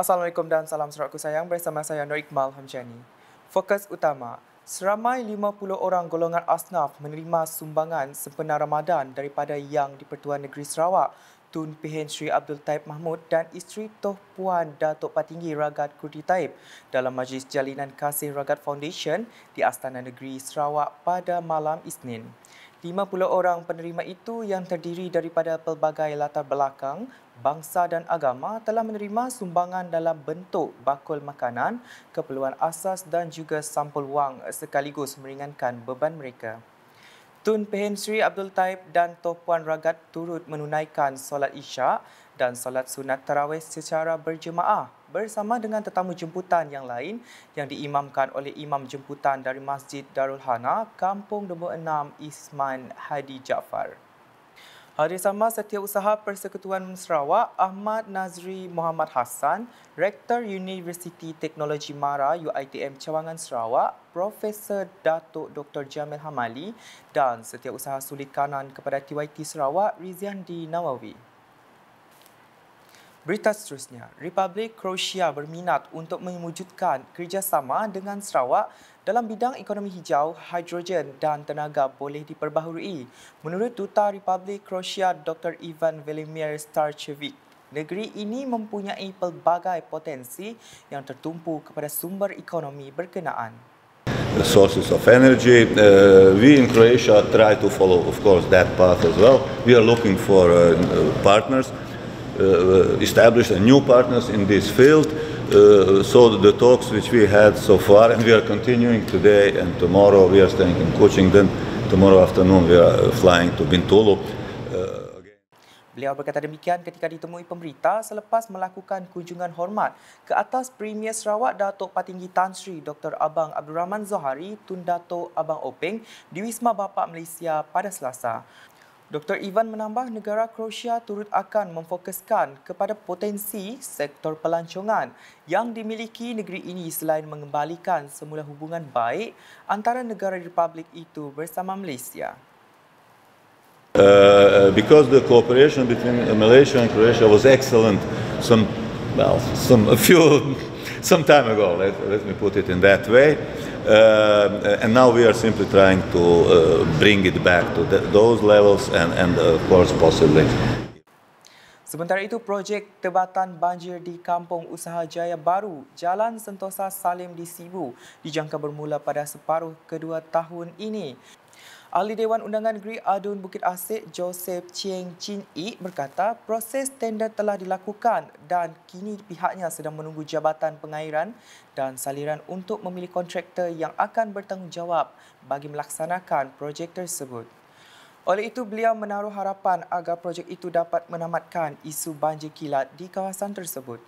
Assalamualaikum dan salam seratku sayang bersama saya Nur Iqmal Hamjani. Fokus utama, seramai 50 orang golongan asnaf menerima sumbangan sempena Ramadan daripada Yang di-Pertuan Negeri Sarawak, Tun Pihen Sri Abdul Taib Mahmud dan isteri Toh Puan Datuk Patinggi Ragat Kurdi Taib dalam Majlis Jalinan Kasih Ragat Foundation di Astana Negeri Sarawak pada malam Isnin. 50 orang penerima itu yang terdiri daripada pelbagai latar belakang, bangsa dan agama telah menerima sumbangan dalam bentuk bakul makanan, keperluan asas dan juga sampul wang sekaligus meringankan beban mereka. Tun Pehen Sri Abdul Taib dan Toh Puan Ragat turut menunaikan solat isyak dan solat sunat tarawih secara berjemaah bersama dengan tetamu jemputan yang lain yang diimamkan oleh imam jemputan dari Masjid Darul Hana, Kampung Nombor 6, Isman Hadi Jaafar. Hari sama Setiausaha Persekutuan Sarawak Ahmad Nazri Muhammad Hassan, Rektor Universiti Teknologi Mara UITM Cawangan Sarawak, Profesor Datuk Dr. Jamil Hamali dan Setiausaha Sulit Kanan kepada TYT Sarawak Rizian Di Nawawi. Berita seterusnya, Republik Croatia berminat untuk mewujudkan kerjasama dengan Sarawak dalam bidang ekonomi hijau, hidrogen dan tenaga boleh diperbaharui. Menurut Duta Republik Croatia Dr. Ivan Velimir Starcevic, negeri ini mempunyai pelbagai potensi yang tertumpu kepada sumber ekonomi berkenaan. The sources of energy. Uh, we in Croatia try to follow, of course, that path as well. We are looking for uh, partners Uh, uh, established a new partners in this field. Uh, so the talks which we had so far, and we are continuing today and tomorrow, we are staying in coaching, then tomorrow afternoon we are uh, flying to Bintulu. Uh, Beliau berkata demikian ketika ditemui pemberita selepas melakukan kunjungan hormat ke atas Premier Sarawak Datuk Patinggi Tan Sri Dr. Abang Abdul Rahman Zohari Tun Datuk Abang Openg di Wisma Bapa Malaysia pada Selasa. Dr. Ivan menambah negara Kroasia turut akan memfokuskan kepada potensi sektor pelancongan yang dimiliki negeri ini selain mengembalikan semula hubungan baik antara negara republik itu bersama Malaysia. Uh, uh because the cooperation between Malaysia and Croatia was excellent some well some a few some time ago let, let me put it in that way uh, and now we are simply trying to uh, bring it back to the, those levels and, and uh, of course possibly. Sementara itu, projek tebatan banjir di Kampung Usaha Jaya Baru, Jalan Sentosa Salim di Sibu, dijangka bermula pada separuh kedua tahun ini. Ahli Dewan Undangan Negeri Adun Bukit Asik Joseph Cheng Chin Yi berkata proses tender telah dilakukan dan kini pihaknya sedang menunggu Jabatan Pengairan dan Saliran untuk memilih kontraktor yang akan bertanggungjawab bagi melaksanakan projek tersebut. Oleh itu, beliau menaruh harapan agar projek itu dapat menamatkan isu banjir kilat di kawasan tersebut.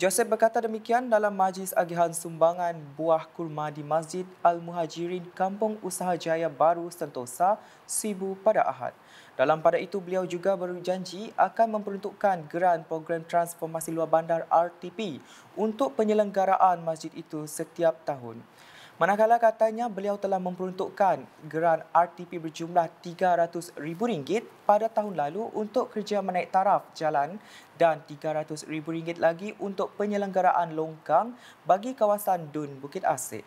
Joseph berkata demikian dalam majlis agihan sumbangan buah kurma di Masjid Al-Muhajirin Kampung Usaha Jaya Baru Sentosa, Sibu pada Ahad. Dalam pada itu, beliau juga berjanji akan memperuntukkan geran program transformasi luar bandar RTP untuk penyelenggaraan masjid itu setiap tahun. Manakala katanya beliau telah memperuntukkan geran RTP berjumlah RM300,000 pada tahun lalu untuk kerja menaik taraf jalan dan RM300,000 lagi untuk penyelenggaraan longkang bagi kawasan Dun Bukit Asik.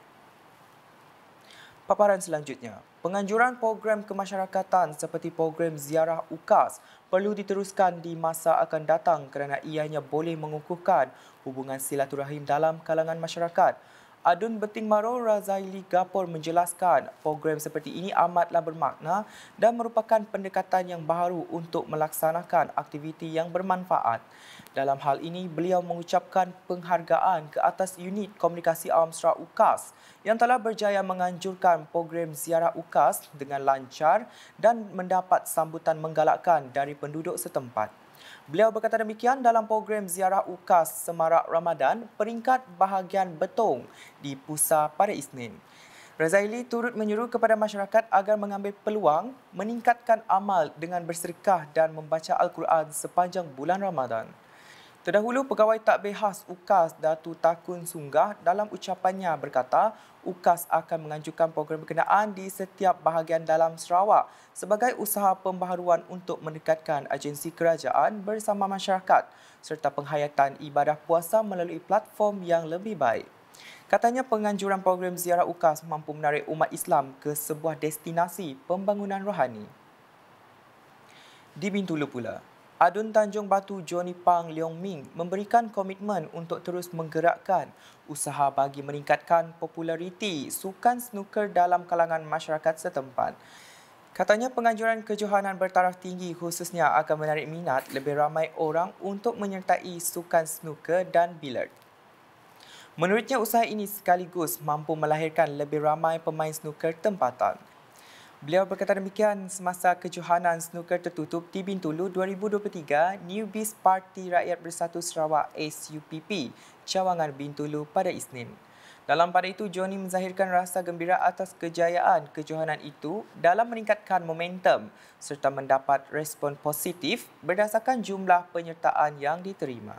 Paparan selanjutnya, penganjuran program kemasyarakatan seperti program ziarah UKAS perlu diteruskan di masa akan datang kerana ianya boleh mengukuhkan hubungan silaturahim dalam kalangan masyarakat. Adun Beting Maro Razaili Gapur menjelaskan program seperti ini amatlah bermakna dan merupakan pendekatan yang baru untuk melaksanakan aktiviti yang bermanfaat. Dalam hal ini, beliau mengucapkan penghargaan ke atas unit komunikasi Amstra UKAS yang telah berjaya menganjurkan program ziarah UKAS dengan lancar dan mendapat sambutan menggalakkan dari penduduk setempat. Beliau berkata demikian dalam program ziarah UKAS Semarak Ramadan peringkat bahagian Betong di Pusat pada Isnin. Razaili turut menyuruh kepada masyarakat agar mengambil peluang meningkatkan amal dengan berserkah dan membaca Al-Quran sepanjang bulan Ramadan. Terdahulu, Pegawai tak bebas UKAS Datu Takun Sunggah dalam ucapannya berkata UKAS akan menganjurkan program berkenaan di setiap bahagian dalam Sarawak sebagai usaha pembaharuan untuk mendekatkan agensi kerajaan bersama masyarakat serta penghayatan ibadah puasa melalui platform yang lebih baik. Katanya penganjuran program ziarah UKAS mampu menarik umat Islam ke sebuah destinasi pembangunan rohani. Di Bintulu pula, Adun Tanjung Batu Johnny Pang Leong Ming memberikan komitmen untuk terus menggerakkan usaha bagi meningkatkan populariti sukan snooker dalam kalangan masyarakat setempat. Katanya penganjuran kejohanan bertaraf tinggi khususnya akan menarik minat lebih ramai orang untuk menyertai sukan snooker dan billard. Menurutnya usaha ini sekaligus mampu melahirkan lebih ramai pemain snooker tempatan. Beliau berkata demikian semasa kejohanan snooker tertutup di Bintulu 2023 Newbies Parti Rakyat Bersatu Sarawak SUPP cawangan Bintulu pada Isnin. Dalam pada itu, Johnny menzahirkan rasa gembira atas kejayaan kejohanan itu dalam meningkatkan momentum serta mendapat respon positif berdasarkan jumlah penyertaan yang diterima.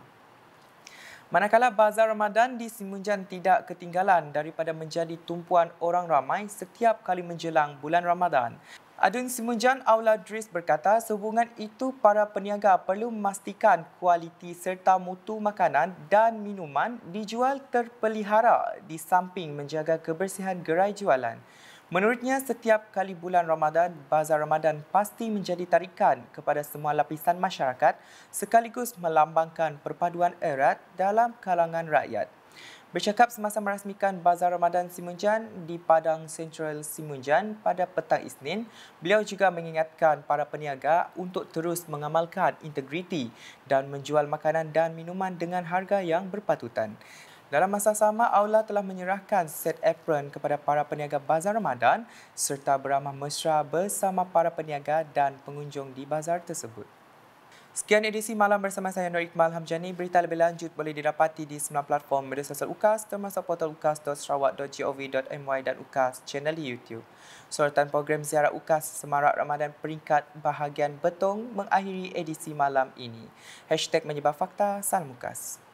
Manakala Bazar Ramadan di Simunjan tidak ketinggalan daripada menjadi tumpuan orang ramai setiap kali menjelang bulan Ramadan. Adun Simunjan Aula Dris berkata sehubungan itu para peniaga perlu memastikan kualiti serta mutu makanan dan minuman dijual terpelihara di samping menjaga kebersihan gerai jualan. Menurutnya, setiap kali bulan Ramadan, Bazar Ramadan pasti menjadi tarikan kepada semua lapisan masyarakat sekaligus melambangkan perpaduan erat dalam kalangan rakyat. Bercakap semasa merasmikan Bazar Ramadan Simunjan di Padang Central Simunjan pada petang Isnin, beliau juga mengingatkan para peniaga untuk terus mengamalkan integriti dan menjual makanan dan minuman dengan harga yang berpatutan. Dalam masa sama, Aula telah menyerahkan set apron kepada para peniaga Bazar Ramadan serta beramah mesra bersama para peniaga dan pengunjung di bazar tersebut. Sekian edisi malam bersama saya Nur Iqmal Hamjani. Berita lebih lanjut boleh didapati di semua platform media sosial UKAS termasuk portal ukas.sarawak.gov.my dan UKAS channel YouTube. Sorotan program ziarah UKAS Semarak Ramadan peringkat bahagian Betong mengakhiri edisi malam ini. Hashtag menyebar fakta, salam UKAS.